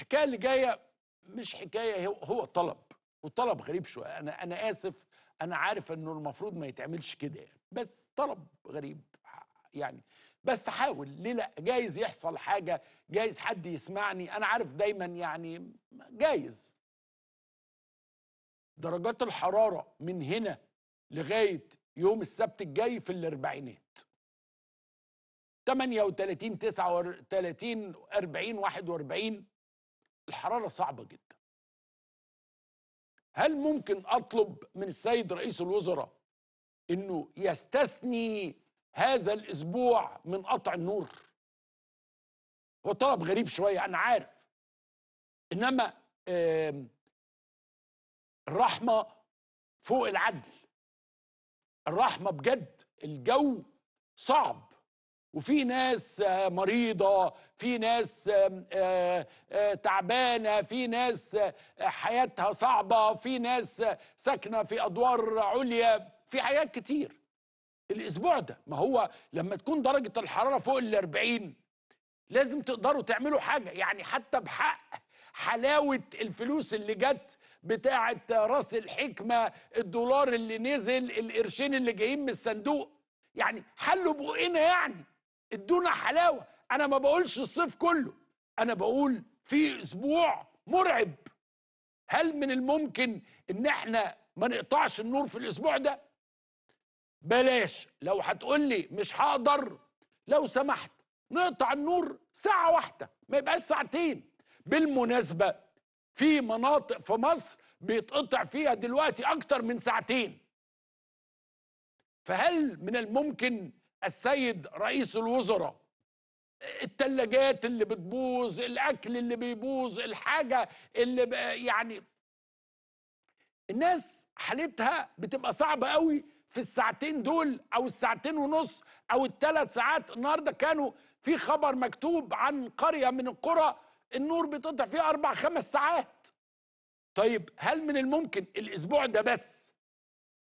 الحكايه اللي جايه مش حكايه هو, طلب وطلب غريب شويه انا انا اسف انا عارف انه المفروض ما يتعملش كده يعني بس طلب غريب يعني بس حاول ليه لا جايز يحصل حاجه جايز حد يسمعني انا عارف دايما يعني جايز درجات الحراره من هنا لغايه يوم السبت الجاي في الاربعينات 38 39 40 41 الحرارة صعبة جدا هل ممكن أطلب من السيد رئيس الوزراء أنه يستثني هذا الأسبوع من قطع النور هو طلب غريب شوية أنا عارف إنما الرحمة فوق العدل الرحمة بجد الجو صعب وفي ناس آه، مريضة في ناس آه، آه، تعبانة في ناس حياتها صعبة في ناس ساكنة في أدوار عليا في حاجات كتير الأسبوع ده ما هو لما تكون درجة الحرارة فوق الأربعين لازم تقدروا تعملوا حاجة يعني حتى بحق حلاوة الفلوس اللي جت بتاعة راس الحكمة الدولار اللي نزل القرشين اللي جايين من الصندوق يعني حلوا بقنا يعني ادونا حلاوه انا ما بقولش الصيف كله انا بقول في اسبوع مرعب هل من الممكن ان احنا ما نقطعش النور في الاسبوع ده بلاش لو هتقول لي مش هقدر لو سمحت نقطع النور ساعه واحده ما يبقاش ساعتين بالمناسبه في مناطق في مصر بيتقطع فيها دلوقتي اكتر من ساعتين فهل من الممكن السيد رئيس الوزراء الثلاجات اللي بتبوظ الاكل اللي بيبوظ الحاجه اللي يعني الناس حالتها بتبقى صعبه قوي في الساعتين دول او الساعتين ونص او الثلاث ساعات النهارده كانوا في خبر مكتوب عن قريه من القرى النور بيتقطع فيها اربع خمس ساعات طيب هل من الممكن الاسبوع ده بس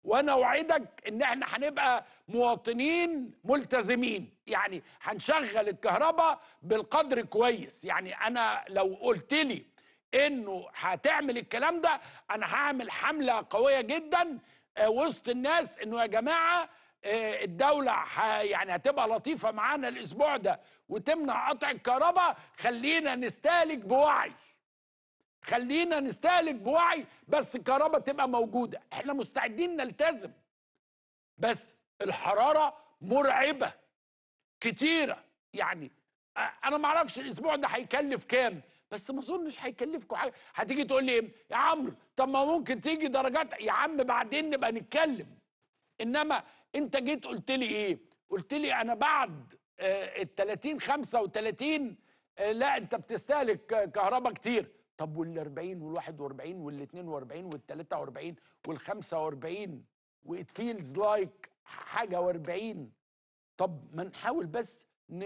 وانا اوعدك ان احنا هنبقى مواطنين ملتزمين يعني هنشغل الكهرباء بالقدر كويس يعني انا لو قلت لي انه هتعمل الكلام ده انا هعمل حمله قويه جدا آه، وسط الناس انه يا جماعه آه، الدولة يعني هتبقى لطيفة معانا الأسبوع ده وتمنع قطع الكهرباء خلينا نستهلك بوعي خلينا نستهلك بوعي بس الكهرباء تبقى موجوده احنا مستعدين نلتزم بس الحراره مرعبه كتيره يعني انا ما اعرفش الاسبوع ده هيكلف كام بس ما اظنش هيكلفكم حاجه هتيجي تقول لي ايه يا عمرو طب ما ممكن تيجي درجات يا عم بعدين نبقى نتكلم انما انت جيت قلت لي ايه قلت لي انا بعد ال 30 35 لا انت بتستهلك كهرباء كتير طب وال 40 وال 41 وال 42 وال 43 وال 45 وات فيلز لايك حاجه و40 طب ما نحاول بس ن...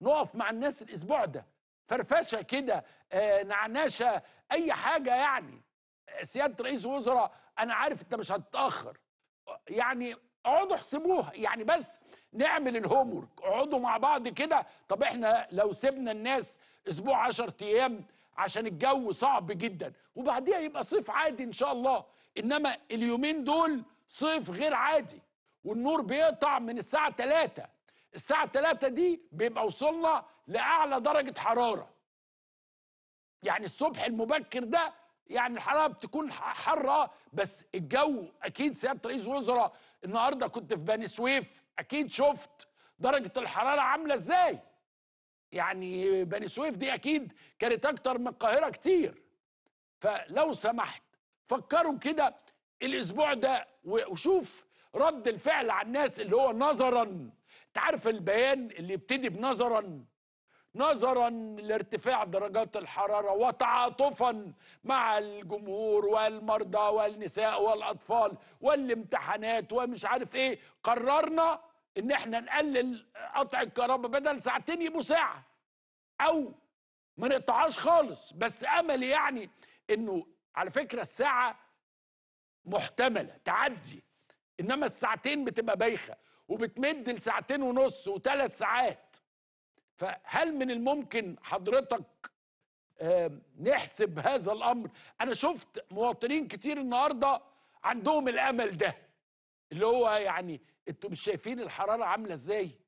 نقف مع الناس الاسبوع ده فرفشه كده آه نعناشه اي حاجه يعني سياده رئيس الوزراء انا عارف انت مش هتتاخر يعني اقعدوا احسبوها يعني بس نعمل الهومورك اقعدوا مع بعض كده طب احنا لو سيبنا الناس اسبوع 10 ايام عشان الجو صعب جدا وبعديها يبقى صيف عادي ان شاء الله انما اليومين دول صيف غير عادي والنور بيقطع من الساعه 3 الساعه 3 دي بيبقى وصلنا لاعلى درجه حراره يعني الصبح المبكر ده يعني الحراره بتكون حاره بس الجو اكيد سياده رئيس الوزراء النهارده كنت في بني سويف اكيد شفت درجه الحراره عامله ازاي يعني بني سويف دي اكيد كانت اكتر من القاهره كتير فلو سمحت فكروا كده الاسبوع ده وشوف رد الفعل على الناس اللي هو نظرا انت عارف البيان اللي يبتدي بنظرا نظرا لارتفاع درجات الحرارة وتعاطفا مع الجمهور والمرضى والنساء والأطفال والامتحانات ومش عارف ايه قررنا ان احنا نقلل قطع الكهرباء بدل ساعتين يبقوا ساعة او ما نقطعهاش خالص بس املي يعني انه على فكرة الساعة محتملة تعدي انما الساعتين بتبقى بايخة وبتمد لساعتين ونص وثلاث ساعات فهل من الممكن حضرتك نحسب هذا الامر انا شفت مواطنين كتير النهارده عندهم الامل ده اللي هو يعني انتوا مش شايفين الحراره عامله ازاي